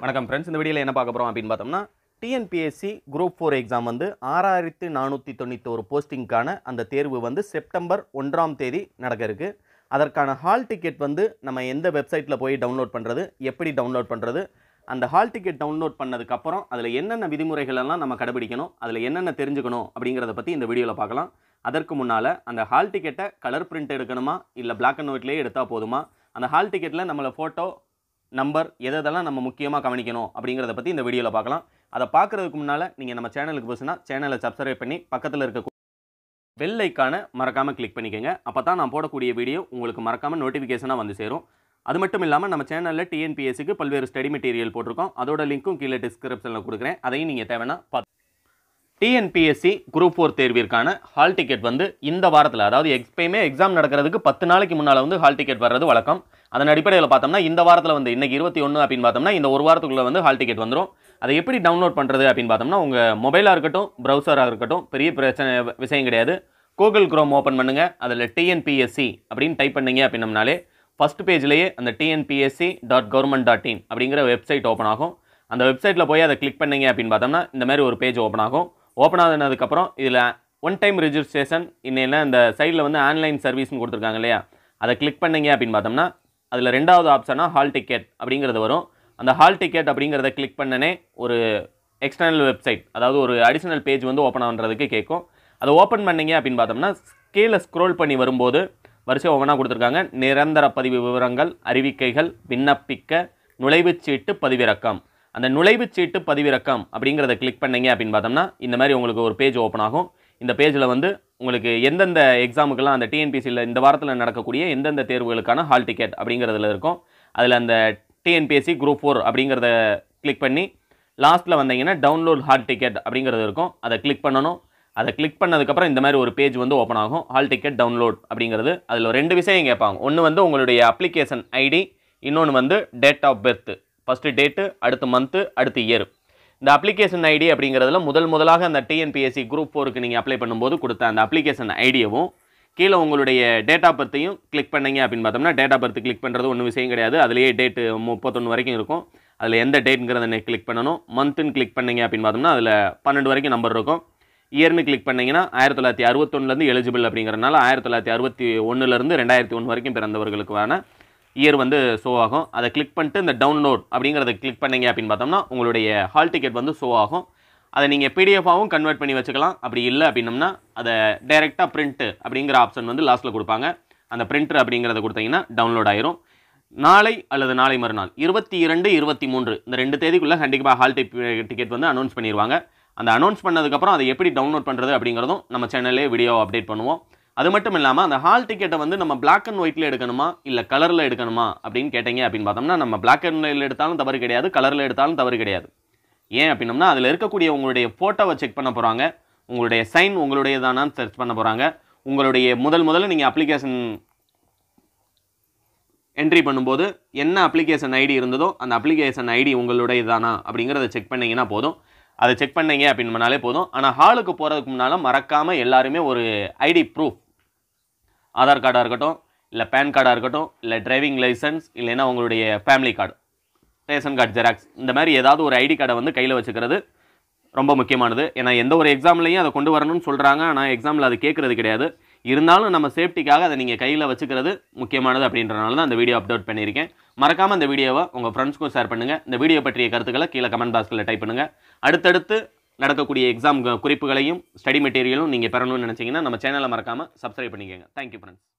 வணக்கம் ஃப்ரெண்ட்ஸ் இந்த வீடியோவில் என்ன பார்க்க போகிறோம் அப்படின்னு பார்த்தோம்னா டிஎன்பிஎஸ்சி குரூப் ஃபோர் எக்ஸாம் வந்து ஆறாயிரத்து நானூற்றி ஒரு போஸ்டிங்க்கான அந்த தேர்வு வந்து செப்டம்பர் ஒன்றாம் தேதி நடக்க இருக்குது அதற்கான ஹால் டிக்கெட் வந்து நம்ம எந்த வெப்சைட்டில் போய் டவுன்லோட் பண்ணுறது எப்படி டவுன்லோட் பண்ணுறது அந்த ஹால் டிக்கெட் டவுன்லோட் பண்ணதுக்கப்புறம் அதில் என்னென்ன விதிமுறைகள் எல்லாம் நம்ம கடைபிடிக்கணும் அதில் என்னென்ன தெரிஞ்சுக்கணும் அப்படிங்கிறத பற்றி இந்த வீடியோவில் பார்க்கலாம் அதற்கு முன்னால் அந்த ஹால் டிக்கெட்டை கலர் பிரிண்ட் எடுக்கணுமா இல்லை பிளாக் அண்ட் ஒயிட்லேயே எடுத்தால் போதுமா அந்த ஹால் டிக்கெட்டில் நம்மளை ஃபோட்டோ நம்பர் எதெல்லாம் நம்ம முக்கியமாக கவனிக்கணும் அப்படிங்கிறத பற்றி இந்த வீடியோவில் பார்க்கலாம் அதை பார்க்குறதுக்கு முன்னால் நீங்கள் நம்ம சேனலுக்கு பேசுனா சேனலை சப்ஸ்கிரைப் பண்ணி பக்கத்தில் இருக்க வெள்ளைக்கான மறக்காமல் கிளிக் பண்ணிக்கோங்க அப்போ தான் நான் போடக்கூடிய வீடியோ உங்களுக்கு மறக்காமல் நோட்டிஃபிகேஷனாக வந்து சேரும் அது மட்டும் இல்லாமல் நம்ம சேனலில் டிஎன்பிஎஸ்சிக்கு பல்வேறு ஸ்டடி மெட்டீரியல் போட்டிருக்கோம் அதோட லிங்க்கும் கீழே டிஸ்கிரிப்ஷனில் கொடுக்குறேன் அதையும் நீங்கள் தேவைன்னா பார்த்து டிஎன்பிஎஸ்சி குரூப் ஃபோர் தேர்விற்கான ஹால் டிக்கெட் வந்து இந்த வாரத்தில் அதாவது எப்பயுமே எக்ஸாம் நடக்கிறதுக்கு பத்து நாளைக்கு முன்னால் வந்து ஹால் டிக்கெட் வர்றது வழக்கம் அதன் அடிப்படையில் பார்த்தோம்னா இந்த வாரத்தில் வந்து இன்றைக்கி இருபத்தி ஒன்று அப்படின்னு பார்த்தோம்னா இந்த ஒரு வாரத்துக்குள்ளே வந்து ஹால் டிக்கெட் வந்துடும் அதை எப்படி டவுன்லோட் பண்ணுறது அப்படின்னு பார்த்தோம்னா உங்கள் மொபைலாக இருக்கட்டும் ப்ரௌசராக இருக்கட்டும் பெரிய பிரச்சனை விஷயம் கிடையாது கூகுள் க்ரோம் ஓப்பன் பண்ணுங்கள் அதில் டிஎன்பிஎஸ்சி அப்படின்னு டைப் பண்ணிங்க அப்படின்னம்னாலே ஃபஸ்ட் பேஜ்லேயே அந்த TNPSC dot government dot in அப்படிங்கிற வெப்சைட் ஓப்பன் ஆகும் அந்த வெப்சைட்டில் போய் அதை கிளிக் பண்ணிங்க அப்படின்னு பார்த்தோம்னா இந்த மாதிரி ஒரு பேஜ் ஓப்பன் ஆகும் ஓப்பன் ஆகுனதுக்கப்புறம் இதில் ஒன் டைம் ரிஜிஸ்ட்ரேஷன் இன்னும் இந்த சைடில் வந்து ஆன்லைன் சர்வீஸ்னு கொடுத்துருக்காங்க இல்லையா அதை கிளிக் பண்ணிங்க அப்படின்னு பார்த்தோம்னா அதில் ரெண்டாவது ஆப்ஷனாக ஹால் டிக்கெட் அப்படிங்கிறது வரும் அந்த ஹால் டிக்கெட் அப்படிங்கிறத கிளிக் பண்ணனே ஒரு எக்ஸ்டர்னல் வெப்சைட் அதாவது ஒரு அடிஷ்னல் பேஜ் வந்து ஓப்பன் ஆகுறதுக்கு கேட்கும் அதை ஓப்பன் பண்ணிங்க அப்படின்னு பார்த்தோம்னா கீழே ஸ்க்ரோல் பண்ணி வரும்போது வரிசை ஒவ்வொன்றா கொடுத்துருக்காங்க நிரந்தர பதிவு விவரங்கள் அறிவிக்கைகள் விண்ணப்பிக்க நுழைவுச்சீட்டு பதிவிறக்கம் அந்த நுழைவுச் சீட்டு பதிவிறக்கம் அப்படிங்கிறத கிளிக் பண்ணிங்க அப்படின்னு பார்த்தோம்னா இந்த மாதிரி உங்களுக்கு ஒரு பேஜ் ஓப்பன் ஆகும் இந்த பேஜில் வந்து உங்களுக்கு எந்தெந்த எக்ஸாமுக்கெல்லாம் அந்த டிஎன்பிஎஸ்சியில் இந்த வாரத்தில் நடக்கக்கூடிய எந்தெந்த தேர்வுகளுக்கான ஹால் டிக்கெட் அப்படிங்கிறதுல இருக்கும் அதில் அந்த டிஎன்பிஎஸ்சி குரூப் ஃபோர் அப்படிங்கிறத கிளிக் பண்ணி லாஸ்ட்டில் வந்தீங்கன்னா டவுன்லோட் ஹால் டிக்கெட் அப்படிங்கிறது இருக்கும் அதை கிளிக் பண்ணணும் அதை கிளிக் பண்ணதுக்கப்புறம் இந்த மாதிரி ஒரு பேஜ் வந்து ஓப்பன் ஆகும் ஹால் டிக்கெட் டவுன்லோட் அப்படிங்கிறது அதில் ரெண்டு விஷயம் கேட்பாங்க ஒன்று வந்து உங்களுடைய அப்ளிகேஷன் ஐடி இன்னொன்று வந்து date of birth first date அடுத்த மந்த்து அடுத்த இயர் இந்த அப்ளிகேஷன் ஐடி அப்படிங்கிறதுல முதல் முதலாக அந்த டிஎன்பிஎஸ்சி குரூப் ஃபோருக்கு நீங்கள் அப்ளை பண்ணும்போது கொடுத்த அந்த அப்ளிகேஷன் ஐடியவும் கீழே உங்களுடைய டேட் ஆஃப் பர்த்தையும் கிளிக் பண்ணீங்க அப்படின்னு பார்த்தோம்னா டேட் ஆஃப் பர்த் கிளிக் பண்ணுறது ஒன்றும் விஷயம் கிடையாது அதுலேயே டேட்டு முப்பத்தொன்று வரைக்கும் இருக்கும் அதில் எந்த டேட்டுங்கிறத கிளிக் பண்ணணும் மந்த்துன்னு கிளிக் பண்ணிங்க அப்படின்னு பார்த்தோம்னா அதில் பன்னெண்டு வரைக்கும் நம்பர் இருக்கும் இயர்னு கிளிக் பண்ணிங்கன்னா ஆயிரத்தி தொள்ளாயிரத்தி அறுபத்தொன்னுலேருந்து எலிஜிபிள் அப்படிங்கிறனால ஆயிரத்தி தொள்ளாயிரத்தி அறுபத்தி ஒன்றுலேருந்து ரெண்டாயிரத்தி ஒன்று வரைக்கும் பிறந்தவர்களுக்கான இயர் வந்து ஷோ ஆகும் அதை கிளிக் பண்ணிட்டு இந்த டவுன்லோட் அப்படிங்கிறத கிளிக் பண்ணிங்க அப்படின்னு பார்த்தோம்னா உங்களுடைய ஹால் டிக்கெட் வந்து ஷோ ஆகும் அதை நீங்கள் பிடிஎஃபாகவும் கன்வெர்ட் பண்ணி வச்சுக்கலாம் அப்படி இல்லை அப்படின்னம்னா அதை டைரெக்டாக பிரிண்ட்டு அப்படிங்கிற ஆப்ஷன் வந்து லாஸ்ட்டில் கொடுப்பாங்க அந்த பிரிண்டர் அப்படிங்கிறத கொடுத்தீங்கன்னா டவுன்லோட் ஆயிரும் நாளை அல்லது நாளை மறுநாள் இருபத்தி இரண்டு இருபத்தி மூன்று இந்த ரெண்டு தேதிக்குள்ளே கண்டிப்பாக ஹால் டிக்கெட் வந்து அனௌன்ஸ் பண்ணிடுவாங்க அந்த அனௌன்ஸ் பண்ணதுக்கப்புறம் அதை எப்படி டவுன்லோட் பண்ணுறது அப்படிங்கிறதும் நம்ம சேனல்லே வீடியோ அப்டேட் பண்ணுவோம் அது மட்டும் இல்லாமல் அந்த ஹால் டிக்கெட்டை வந்து நம்ம பிளாக் அண்ட் ஒயிட்டில் எடுக்கணுமா இல்லை கலரில் எடுக்கணுமா அப்படின்னு கேட்டீங்க அப்படின்னு பார்த்தோம்னா நம்ம பிளாக் அண்ட் ஒயிட்டில் எடுத்தாலும் தவறு கிடையாது கலரில் எடுத்தாலும் தவறு கிடையாது ஏன் அப்படின்னம்னா அதில் இருக்கக்கூடிய உங்களுடைய ஃபோட்டோவை செக் பண்ண போகிறாங்க உங்களுடைய சைன் உங்களுடைய உங்களுடையதானான்னு சர்ச் பண்ண போகிறாங்க உங்களுடைய முதல் முதல்ல நீங்கள் அப்ளிகேஷன் என்ட்ரி பண்ணும்போது என்ன அப்ளிகேஷன் ஐடி இருந்ததோ அந்த அப்ளிகேஷன் ஐடி உங்களுடையதானா அப்படிங்கிறத செக் பண்ணிங்கன்னா போதும் அதை செக் பண்ணீங்க அப்படின்னாலே போதும் ஆனால் ஹாலுக்கு போகிறதுக்கு முன்னால் மறக்காமல் எல்லாருமே ஒரு ஐடி ப்ரூஃப் ஆதார் கார்டாக இருக்கட்டும் இல்லை பேன் கார்டாக இருக்கட்டும் இல்லை டிரைவிங் லைசன்ஸ் இல்லைன்னா உங்களுடைய family card ration card xerox இந்த மாதிரி ஏதாவது ஒரு ஐடி கார்டை வந்து கையில் வச்சுக்கிறது ரொம்ப முக்கியமானது ஏன்னா எந்த ஒரு எக்ஸாம்லையும் அதை கொண்டு வரணும்னு சொல்கிறாங்க ஆனால் எக்ஸாமில் அது கேட்குறது கிடையாது இருந்தாலும் நம்ம சேஃப்டிக்காக அதை நீங்கள் கையில் வச்சுக்கிறது முக்கியமானது அப்படின்றனால தான் அந்த வீடியோ அப்லோட் பண்ணியிருக்கேன் மறக்காமல் அந்த வீடியோவை உங்கள் ஃப்ரெண்ட்ஸ்க்கும் ஷேர் பண்ணுங்கள் இந்த வீடியோ பற்றிய கருத்துக்களை கீழே கமெண்ட் பாக்ஸில் டைப் பண்ணுங்கள் அடுத்தடுத்து நடக்கக்கூடிய எக்ஸாம் குறிப்புகளையும் ஸ்டடி மெட்டீரியலும் நீங்கள் பெறணும்னு நினச்சிங்கன்னா நம்ம சேனலை மறக்காமல் சப்ஸ்கிரைப் பண்ணிக்கோங்க தேங்க்யூ ஃப்ரெண்ட்ஸ்